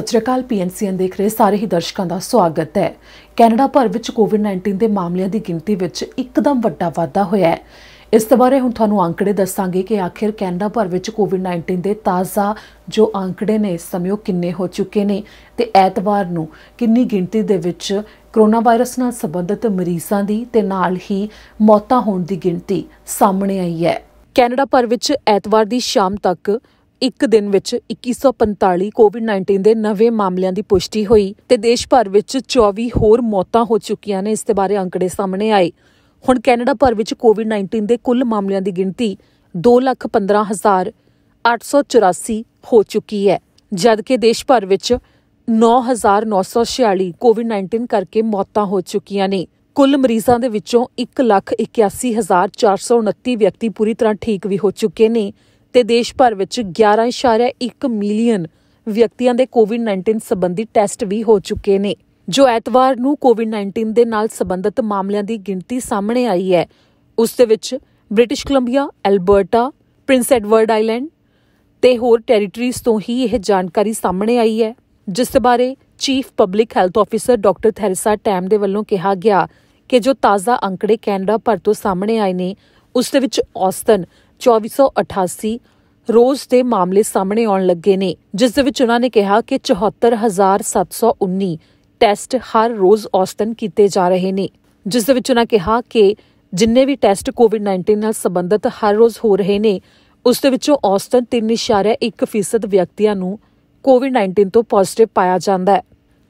ਸਤਿਕਾਰ ਸ਼੍ਰੀ ਪੀਐਨਸੀਐਨ ਦੇਖ ਰਹੇ ਸਾਰੇ ਹੀ ਦਰਸ਼ਕਾਂ ਦਾ ਸਵਾਗਤ ਹੈ ਕੈਨੇਡਾ ਭਰ ਵਿੱਚ ਕੋਵਿਡ-19 ਦੇ ਮਾਮਲਿਆਂ ਦੀ ਗਿਣਤੀ ਵਿੱਚ ਇੱਕਦਮ ਵੱਡਾ ਵਾਧਾ ਹੋਇਆ ਹੈ ਇਸ ਤੋਂ ਬਾਰੇ ਹੁਣ ਤੁਹਾਨੂੰ ਅੰਕੜੇ ਦੱਸਾਂਗੇ ਕਿ ਆਖਿਰ ਕੈਨੇਡਾ ਭਰ ਵਿੱਚ ਕੋਵਿਡ-19 ਦੇ ਤਾਜ਼ਾ ਜੋ ਅੰਕੜੇ ਨੇ ਇਸ ਸਮੇਂ ਉਹ ਕਿੰਨੇ ਹੋ ਚੁੱਕੇ ਨੇ ਤੇ ਐਤਵਾਰ ਨੂੰ ਕਿੰਨੀ ਗਿਣਤੀ ਦੇ ਵਿੱਚ ਕਰੋਨਾ ਵਾਇਰਸ ਨਾਲ ਸੰਬੰਧਿਤ ਮਰੀਜ਼ਾਂ ਦੀ ਤੇ ਨਾਲ ਹੀ ਮੌਤਾਂ ਹੋਣ ਦੀ ਗਿਣਤੀ ਸਾਹਮਣੇ ਆਈ ਹੈ ਕੈਨੇਡਾ ਭਰ ਵਿੱਚ ਐਤਵਾਰ ਦੀ ਸ਼ਾਮ ਤੱਕ ਇੱਕ ਦਿਨ ਵਿੱਚ 2145 ਕੋਵਿਡ-19 ਦੇ ਨਵੇਂ ਮਾਮਲਿਆਂ ਦੀ ਪੁਸ਼ਟੀ ਹੋਈ ਤੇ ਦੇਸ਼ ਭਰ ਵਿੱਚ 24 ਹੋਰ ਮੌਤਾਂ ਹੋ ਚੁੱਕੀਆਂ ਨੇ ਇਸ ਦੇ ਬਾਰੇ ਅੰਕੜੇ ਸਾਹਮਣੇ ਆਏ ਹੁਣ ਕੈਨੇਡਾ ਭਰ ਵਿੱਚ ਕੋਵਿਡ-19 ਦੇ ਕੁੱਲ ਮਾਮਲਿਆਂ ਦੀ ਗਿਣਤੀ 215884 ਹੋ ਚੁੱਕੀ ਹੈ ਜਦਕਿ ਦੇਸ਼ ਭਰ ਵਿੱਚ 9946 ਕੋਵਿਡ-19 ਕਰਕੇ ਮੌਤਾਂ ਹੋ ਚੁੱਕੀਆਂ ਨੇ ਕੁੱਲ ਮਰੀਜ਼ਾਂ ਦੇ ਵਿੱਚੋਂ 181429 ਵਿਅਕਤੀ ਪੂਰੀ ਤਰ੍ਹਾਂ ਠੀਕ ਵੀ ਹੋ ਚੁੱਕੇ ਨੇ ਤੇ ਦੇਸ਼ ਭਰ ਵਿੱਚ 11.1 ਮਿਲੀਅਨ ਵਿਅਕਤੀਆਂ ਦੇ ਕੋਵਿਡ-19 ਸੰਬੰਧੀ ਟੈਸਟ ਵੀ ਹੋ ਚੁੱਕੇ ਨੇ ਜੋ ਐਤਵਾਰ ਨੂੰ ਕੋਵਿਡ-19 ਦੇ ਨਾਲ ਸੰਬੰਧਿਤ ਮਾਮਲਿਆਂ ਦੀ ਗਿਣਤੀ ਸਾਹਮਣੇ ਆਈ ਹੈ ਉਸ ਦੇ ਵਿੱਚ British Columbia, Alberta, Prince Edward Island ਤੇ ਹੋਰ ਟੈਰੀਟਰੀਜ਼ ਤੋਂ ਹੀ ਇਹ ਜਾਣਕਾਰੀ ਸਾਹਮਣੇ ਆਈ ਹੈ ਜਿਸ ਬਾਰੇ chief public health officer doctor Theresa Tam ਦੇ ਵੱਲੋਂ ਕਿਹਾ ਗਿਆ ਕਿ ਜੋ ਤਾਜ਼ਾ ਅੰਕੜੇ ਕੈਨੇਡਾ ਭਰ ਤੋਂ ਸਾਹਮਣੇ ਆਏ ਨੇ ਉਸ ਦੇ ਵਿੱਚ ਔਸਤਨ 2488 ਰੋਜ਼ ਦੇ ਮਾਮਲੇ ਸਾਹਮਣੇ ਆਉਣ ਲੱਗੇ ਨੇ ਜਿਸ ਦੇ ਵਿੱਚ ਉਹਨਾਂ ਨੇ ਕਿਹਾ ਕਿ 74719 ਟੈਸਟ ਹਰ ਰੋਜ਼ ਔਸਤਨ ਕੀਤੇ ਜਾ ਰਹੇ ਨੇ ਜਿਸ ਦੇ ਵਿੱਚ ਉਹਨਾਂ ਕਿਹਾ ਕਿ ਜਿੰਨੇ ਵੀ ਟੈਸਟ ਕੋਵਿਡ-19 ਨਾਲ ਸੰਬੰਧਿਤ ਹਰ ਰੋਜ਼ ਹੋ ਰਹੇ ਨੇ ਉਸ ਦੇ ਵਿੱਚੋਂ ਔਸਤਨ 3.1% ਵਿਅਕਤੀਆਂ ਨੂੰ ਕੋਵਿਡ-19 ਤੋਂ ਪੋਜ਼ਿਟਿਵ ਪਾਇਆ ਜਾਂਦਾ ਹੈ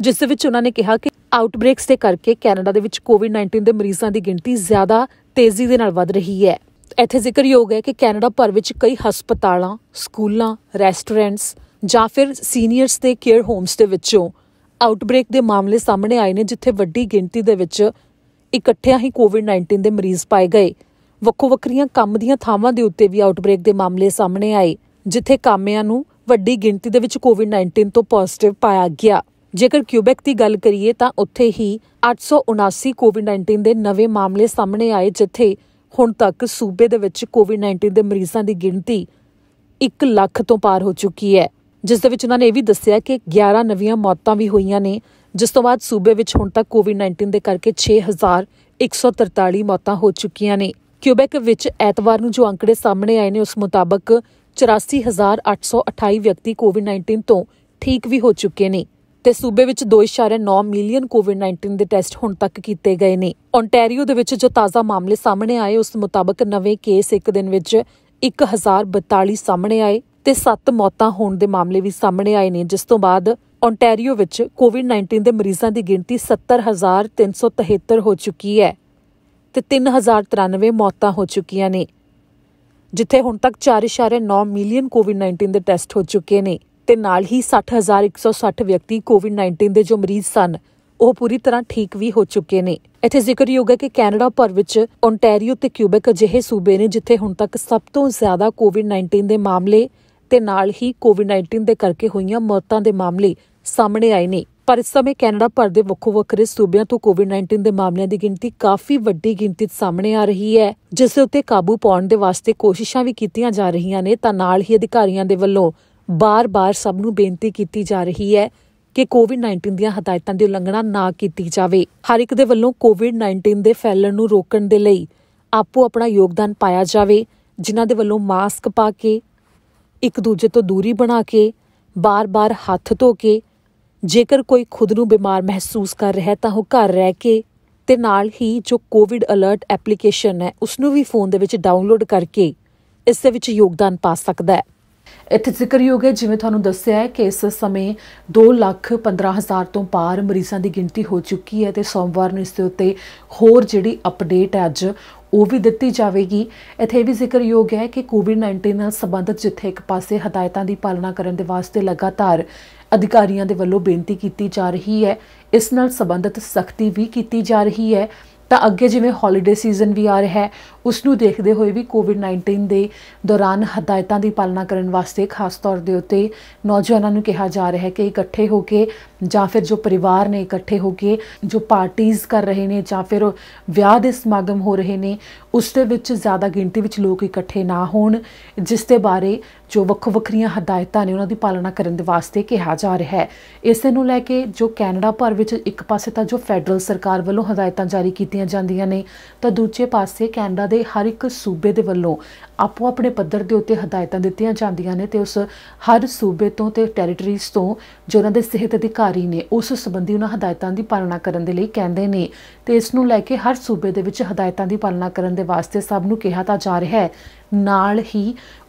ਜਿਸ ਦੇ ਵਿੱਚ ਉਹਨਾਂ ਨੇ ਕਿਹਾ ਕਿ ਆਊਟਬ੍ਰੇਕਸ ਦੇ ਕਰਕੇ ਕੈਨੇਡਾ ਦੇ ਵਿੱਚ ਕੋਵਿਡ-19 ਦੇ ਮਰੀਜ਼ਾਂ ਦੀ ਗਿਣਤੀ ਜ਼ਿਆਦਾ ਤੇਜ਼ੀ ਦੇ ਨਾਲ ਵੱਧ ਰਹੀ ਹੈ ਇੱਥੇ ਹੋ ਹੈ ਕਿ ਕੈਨੇਡਾ ਭਰ ਵਿੱਚ ਕਈ ਹਸਪਤਾਲਾਂ ਸਕੂਲਾਂ ਰੈਸਟੋਰੈਂਟਸ ਜਾਂ ਫਿਰ ਸੀਨੀਅਰਸ ਦੇ ਕੇਅਰ ਹੋਮਸ ਦੇ ਵਿੱਚੋਂ ਆਊਟਬ੍ਰੇਕ ਦੇ ਮਾਮਲੇ ਸਾਹਮਣੇ ਆਏ ਨੇ ਜਿੱਥੇ ਵੱਡੀ ਗਿਣਤੀ ਦੇ ਵਿੱਚ ਇਕੱਠਿਆਂ ਹੀ ਕੋਵਿਡ-19 ਦੇ ਮਰੀਜ਼ ਪਾਏ ਗਏ ਵੱਖੋ ਵੱਖਰੀਆਂ ਕੰਮ ਦੀਆਂ ਥਾਵਾਂ ਦੇ ਉੱਤੇ ਵੀ ਆਊਟਬ੍ਰੇਕ ਦੇ ਮਾਮਲੇ ਸਾਹਮਣੇ ਆਏ ਜਿੱਥੇ ਕਾਮਿਆਂ ਨੂੰ ਵੱਡੀ ਗਿਣਤੀ ਦੇ ਵਿੱਚ ਕੋਵਿਡ-19 ਤੋਂ ਪੋਜ਼ਿਟਿਵ ਪਾਇਆ ਗਿਆ ਜੇਕਰ ਕਿਊਬੈਕ ਦੀ ਗੱਲ ਕਰੀਏ ਤਾਂ ਉੱਥੇ ਹੀ 879 ਕੋਵਿਡ-19 ਦੇ ਨਵੇਂ ਮਾਮਲੇ ਸਾਹਮਣੇ ਆਏ ਜਿੱਥੇ ਹੁਣ ਤੱਕ ਸੂਬੇ ਦੇ ਵਿੱਚ ਕੋਵਿਡ-19 ਦੇ ਮਰੀਜ਼ਾਂ ਦੀ ਗਿਣਤੀ 1 ਲੱਖ ਤੋਂ ਪਾਰ ਹੋ ਚੁੱਕੀ ਹੈ ਜਿਸ ਦੇ ਵਿੱਚ ਉਹਨਾਂ ਨੇ ਇਹ ਵੀ ਦੱਸਿਆ ਕਿ 11 ਨਵੀਆਂ ਮੌਤਾਂ ਵੀ ਹੋਈਆਂ ਨੇ ਜਿਸ ਤੋਂ ਬਾਅਦ ਸੂਬੇ ਵਿੱਚ ਹੁਣ ਤੱਕ ਕੋਵਿਡ-19 ਦੇ ਕਰਕੇ 6143 ਮੌਤਾਂ ਹੋ ਚੁੱਕੀਆਂ ਨੇ ਕਿਊਬੈਕ ਵਿੱਚ ਐਤਵਾਰ ਨੂੰ ਜੋ ਅੰਕੜੇ ਸਾਹਮਣੇ ਆਏ ਨੇ ਉਸ ਮੁਤਾਬਕ 84828 ਵਿਅਕਤੀ ਕੋਵਿਡ-19 ਤੋਂ ਠੀਕ ਵੀ ਹੋ ਚੁੱਕੇ ਨੇ ਤੇ ਸੂਬੇ ਵਿੱਚ 2.9 ਮਿਲੀਅਨ ਕੋਵਿਡ-19 ਦੇ ਟੈਸਟ ਹੁਣ ਤੱਕ ਕੀਤੇ ਗਏ ਨੇ ਓਨਟਾਰੀਓ ਦੇ ਵਿੱਚ ਜੋ ਤਾਜ਼ਾ ਮਾਮਲੇ ਸਾਹਮਣੇ ਆਏ ਉਸ ਮੁਤਾਬਕ ਨਵੇਂ ਕੇਸ ਇੱਕ ਦਿਨ ਵਿੱਚ 1042 ਸਾਹਮਣੇ ਆਏ ਤੇ 7 ਮੌਤਾਂ ਹੋਣ ਦੇ ਮਾਮਲੇ ਵੀ ਸਾਹਮਣੇ ਆਏ ਨੇ ਜਿਸ ਤੋਂ ਬਾਅਦ ਓਨਟਾਰੀਓ ਵਿੱਚ ਕੋਵਿਡ-19 ਦੇ ਮਰੀਜ਼ਾਂ ਦੀ ਗਿਣਤੀ 70373 ਹੋ ਚੁੱਕੀ ਹੈ ਤੇ 3093 ਮੌਤਾਂ ਹੋ ਚੁੱਕੀਆਂ ਨੇ ਜਿੱਥੇ ਹੁਣ ਤੱਕ 4.9 ਮਿਲੀਅਨ ਕੋਵਿਡ-19 ਦੇ ਟੈਸਟ ਹੋ ਚੁੱਕੇ ਨੇ ਤੇ ਨਾਲ ਹੀ 60160 ਵਿਅਕਤੀ ਕੋਵਿਡ-19 ਦੇ ਜੋ ਮਰੀਜ਼ ਸਨ ਉਹ ਪੂਰੀ ਤਰ੍ਹਾਂ ਠੀਕ ਵੀ ਹੋ ਚੁੱਕੇ ਨੇ ਇੱਥੇ ਜ਼ਿਕਰਯੋਗ ਹੈ ਕਿ ਕੈਨੇਡਾ ਭਰ ਵਿੱਚ ਓਨਟਾਰੀਓ ਤੇ ਕਿਊਬੈਕ ਅਜਿਹੇ ਸੂਬੇ ਨੇ ਜਿੱਥੇ ਹੁਣ ਤੱਕ ਸਭ ਤੋਂ ਜ਼ਿਆਦਾ ਕੋਵਿਡ-19 ਦੇ ਮਾਮਲੇ ਤੇ ਨਾਲ ਹੀ ਕੋਵਿਡ-19 ਦੇ ਕਰਕੇ ਹੋਈਆਂ ਮੌਤਾਂ ਦੇ ਮਾਮਲੇ ਸਾਹਮਣੇ ਆਏ ਨੇ ਪਰ ਇਸ ਸਮੇਂ ਕੈਨੇਡਾ ਭਰ ਦੇ ਵੱਖੋ ਵੱਖਰੇ ਸੂਬਿਆਂ ਤੋਂ ਕੋਵਿਡ-19 ਦੇ ਮਾਮਲਿਆਂ ਦੀ ਗਿਣਤੀ ਕਾਫੀ ਵੱਡੀ ਗਿਣਤੀ ਸਾਹਮਣੇ ਆ ਰਹੀ ਹੈ ਜਿਸ ਦੇ ਉੱਤੇ ਕਾਬੂ ਪਾਉਣ ਦੇ ਵਾਸਤੇ ਕੋਸ਼ਿਸ਼ਾਂ ਵੀ ਕੀਤੀਆਂ ਜਾ ਰਹੀਆਂ ਨੇ ਤਾਂ ਨਾਲ ਹੀ ਅਧਿਕਾਰੀਆਂ ਦੇ ਵੱਲੋਂ ਬਾਰ-ਬਾਰ ਸਭ ਨੂੰ ਬੇਨਤੀ ਕੀਤੀ ਜਾ ਰਹੀ ਹੈ ਕਿ ਕੋਵਿਡ-19 ਦੀਆਂ ਹਦਾਇਤਾਂ ਦੀ ਉਲੰਘਣਾ ਨਾ ਕੀਤੀ ਜਾਵੇ ਹਰ ਇੱਕ ਦੇ ਵੱਲੋਂ ਕੋਵਿਡ-19 ਦੇ ਫੈਲਣ ਨੂੰ ਰੋਕਣ ਦੇ ਲਈ ਆਪੋ ਆਪਣਾ ਯੋਗਦਾਨ ਪਾਇਆ ਜਾਵੇ ਜਿਨ੍ਹਾਂ ਦੇ ਵੱਲੋਂ ਮਾਸਕ ਪਾ ਕੇ ਇੱਕ ਦੂਜੇ ਤੋਂ ਦੂਰੀ ਬਣਾ ਕੇ ਬਾਰ-ਬਾਰ ਹੱਥ ਧੋ ਕੇ ਜੇਕਰ ਕੋਈ ਖੁਦ ਨੂੰ ਬਿਮਾਰ ਮਹਿਸੂਸ ਕਰ ਰਿਹਾ ਤਾਂ ਉਹ ਘਰ ਰਹਿ ਕੇ ਤੇ ਨਾਲ ਹੀ ਜੋ ਕੋਵਿਡ ਅਲਰਟ ਐਪਲੀਕੇਸ਼ਨ ਹੈ ਉਸ ਨੂੰ ਵੀ ਫੋਨ ਦੇ ਵਿੱਚ ਡਾਊਨਲੋਡ ਕਰਕੇ ਇਸ ਦੇ ਵਿੱਚ ਯੋਗਦਾਨ ਪਾ ਸਕਦਾ ਹੈ ਇੱਥੇ ਜ਼ਿਕਰਯੋਗ ਹੈ ਜਿਵੇਂ ਤੁਹਾਨੂੰ ਦੱਸਿਆ ਹੈ ਕਿ ਇਸ ਸਮੇਂ 2 ਲੱਖ 15 ਹਜ਼ਾਰ ਤੋਂ ਪਾਰ ਮਰੀਜ਼ਾਂ ਦੀ ਗਿਣਤੀ ਹੋ ਚੁੱਕੀ ਹੈ ਤੇ ਸੋਮਵਾਰ ਨੂੰ ਇਸ ਦੇ ਉੱਤੇ ਹੋਰ ਜਿਹੜੀ ਅਪਡੇਟ ਹੈ ਅੱਜ ਉਹ ਵੀ ਦਿੱਤੀ ਜਾਵੇਗੀ ਇੱਥੇ ਵੀ ਜ਼ਿਕਰਯੋਗ ਹੈ ਕਿ ਕੋਵਿਡ-19 ਨਾਲ ਸੰਬੰਧਿਤ ਜਿੱਥੇ ਇੱਕ ਪਾਸੇ ਹਦਾਇਤਾਂ ਦੀ ਪਾਲਣਾ ਕਰਨ ਦੇ ਵਾਸਤੇ ਲਗਾਤਾਰ ਅਧਿਕਾਰੀਆਂ ਦੇ ਵੱਲੋਂ ਬੇਨਤੀ ਕੀਤੀ ਜਾ ਰਹੀ ਹੈ ਇਸ ਨਾਲ ਸੰਬੰਧਿਤ ਸਖਤੀ ਵੀ ਕੀਤੀ ਜਾ ਰਹੀ ਹੈ ਤਾਂ ਅੱਗੇ ਜਿਵੇਂ ਹੌਲੀਡੇ ਸੀਜ਼ਨ ਵੀ ਆ ਰਿਹਾ ਹੈ ਉਸ ਨੂੰ ਦੇਖਦੇ ਹੋਏ ਵੀ ਕੋਵਿਡ-19 ਦੇ ਦੌਰਾਨ ਹਦਾਇਤਾਂ ਦੀ ਪਾਲਣਾ ਕਰਨ ਵਾਸਤੇ ਖਾਸ ਤੌਰ ਦੇ ਉੱਤੇ ਨੌਜਵਾਨਾਂ ਨੂੰ ਕਿਹਾ ਜਾ ਰਿਹਾ ਹੈ ਕਿ ਇਕੱਠੇ ਹੋ ਕੇ ਜਾਂ ਫਿਰ ਜੋ ਪਰਿਵਾਰ ਨੇ ਇਕੱਠੇ ਹੋ ਕੇ ਜੋ ਪਾਰਟੀਆਂ ਕਰ ਰਹੇ ਨੇ ਜਾਂ ਫਿਰ ਵਿਆਹ ਦੇ ਸਮਾਗਮ ਹੋ ਰਹੇ ਨੇ ਉਸ ਦੇ ਵਿੱਚ ਜ਼ਿਆਦਾ ਗਿਣਤੀ ਵਿੱਚ ਲੋਕ ਇਕੱਠੇ ਨਾ ਹੋਣ ਜਿਸ ਦੇ ਬਾਰੇ ਜੋ ਵੱਖੋ ਵੱਖਰੀਆਂ ਹਦਾਇਤਾਂ ਨੇ ਉਹਨਾਂ ਦੀ ਪਾਲਣਾ ਕਰਨ ਦੇ ਵਾਸਤੇ ਕਿਹਾ ਜਾ ਰਿਹਾ ਹੈ ਇਸੇ ਨੂੰ ਲੈ ਕੇ ਜੋ ਕੈਨੇਡਾ ਭਰ ਵਿੱਚ ਇੱਕ ਪਾਸੇ ਤਾਂ ਜੋ ਫੈਡਰਲ ਸਰਕਾਰ ਵੱਲੋਂ ਹਦਾਇਤਾਂ ਜਾਰੀ ਕੀਤੀਆਂ ਜਾਂਦੀਆਂ ਨੇ ਤਾਂ ਦੂਜੇ ਪਾਸੇ ਕੈਨੇਡਾ ਦੇ ਹਰ ਇੱਕ ਸੂਬੇ ਦੇ ਵੱਲੋਂ ਆਪੋ ਆਪਣੇ ਪੱਧਰ ਦੇ ਉੱਤੇ ਹਦਾਇਤਾਂ ਦਿੱਤੀਆਂ ਜਾਂਦੀਆਂ ਨੇ ਤੇ ਉਸ ਹਰ ਸੂਬੇ ਤੋਂ ਤੇ ਟੈਰੀਟਰੀਜ਼ ਤੋਂ ਜੋ ਉਹਨਾਂ ਦੇ ਸਿਹਤ ਅਧਿਕਾਰੀ ਨੇ ਉਸ ਸੰਬੰਧੀ ਉਹਨਾਂ ਹਦਾਇਤਾਂ ਦੀ ਪਾਲਣਾ ਕਰਨ ਦੇ ਲਈ ਕਹਿੰਦੇ ਨੇ ਤੇ ਇਸ ਨੂੰ ਲੈ ਕੇ ਹਰ ਸੂਬੇ ਦੇ ਵਿੱਚ ਹਦਾਇਤਾਂ ਦੀ ਪਾਲਣਾ ਕਰਨ ਦੇ ਦੇ ਵਾਸਤੇ ਸਭ ਨੂੰ ਕਿਹਾ ਤਾਂ ਜਾ ਰਿਹਾ ਹੈ ਨਾਲ ਹੀ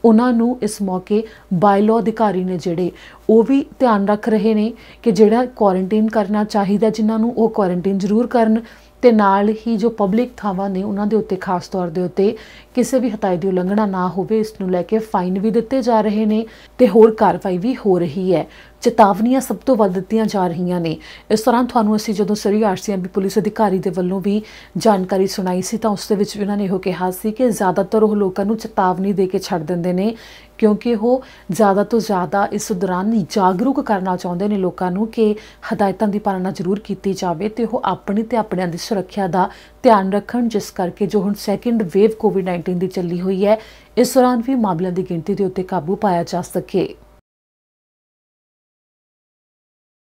ਉਹਨਾਂ ਨੂੰ ਇਸ ਮੌਕੇ ਬਾਇਲੋ ਅਧਿਕਾਰੀ ਨੇ ਜਿਹੜੇ ਉਹ ਵੀ ਧਿਆਨ ਰੱਖ ਰਹੇ ਨੇ ਕਿ ਜਿਹੜਾ ਕੁਆਰੰਟਾਈਨ ਕਰਨਾ ਚਾਹੀਦਾ ਜਿਨ੍ਹਾਂ ਨੂੰ ਉਹ ਕੁਆਰੰਟਾਈਨ ਜ਼ਰੂਰ ਕਰਨ ਤੇ ਨਾਲ ਹੀ ਜੋ ਪਬਲਿਕ ਥਾਵਾਂ ਨੇ ਉਹਨਾਂ ਦੇ ਉੱਤੇ ਖਾਸ ਤੌਰ ਦੇ ਉੱਤੇ ਕਿਸੇ ਵੀ ਹਦਾਇਤ ਦੀ ਉਲੰਘਣਾ ਨਾ ਹੋਵੇ ਇਸ ਨੂੰ ਲੈ ਕੇ ਫਾਈਨ ਵੀ ਦਿੱਤੇ ਜਾ ਰਹੇ ਨੇ ਤੇ ਹੋਰ ਕਾਰਵਾਈ ਵੀ ਹੋ ਰਹੀ ਹੈ ਚੇਤਾਵਨੀਆਂ ਸਭ ਤੋਂ ਵੱਧ ਦਿੱਤੀਆਂ ਜਾ ਰਹੀਆਂ ਨੇ ਇਸ ਤਰ੍ਹਾਂ ਤੁਹਾਨੂੰ ਅਸੀਂ ਜਦੋਂ ਸਰੀ ਆਰਸੀਐਮਬੀ ਪੁਲਿਸ ਅਧਿਕਾਰੀ ਦੇ ਵੱਲੋਂ ਵੀ ਜਾਣਕਾਰੀ ਸੁਣਾਈ ਸੀ ਤਾਂ ਉਸ ਦੇ ਵਿੱਚ ਉਹਨਾਂ ਨੇ ਇਹੋ ਕਿਹਾ ਸੀ ਕਿ ਜ਼ਿਆਦਾਤਰ ਉਹ ਲੋਕਾਂ ਨੂੰ ਚੇਤਾਵਨੀ ਦੇ ਕੇ ਛੱਡ ਦਿੰਦੇ ਨੇ ਕਿਉਂਕਿ ਉਹ ਜ਼ਿਆਦਾ ਤੋਂ ਜ਼ਿਆਦਾ ਇਸ ਦੌਰਾਨ ਜਾਗਰੂਕ ਕਰਨਾ ਚਾਹੁੰਦੇ ਨੇ ਲੋਕਾਂ ਨੂੰ ਕਿ ਹਦਾਇਤਾਂ ਦੀ ਪਾਲਣਾ ਜ਼ਰੂਰ ਕੀਤੀ ਜਾਵੇ ਤੇ ਉਹ ਆਪਣੀ ਤੇ ਆਪਣਿਆਂ ਦੀ ਸੁਰੱਖਿਆ ਦਾ ਧਿਆਨ ਰੱਖਣ ਜਿਸ ਕਰਕੇ ਜੋ ਹੁਣ ਸੈਕੰਡ ਵੇਵ ਕੋਵਿਡ-19 ਦੀ ਚੱਲੀ ਹੋਈ ਹੈ ਇਸ ਦੌਰਾਨ ਵੀ ਮਾਮਲਿਆਂ ਦੀ ਗਿਣਤੀ ਦੇ ਉੱਤੇ ਕਾਬੂ ਪਾਇਆ ਜਾ ਸਕੇ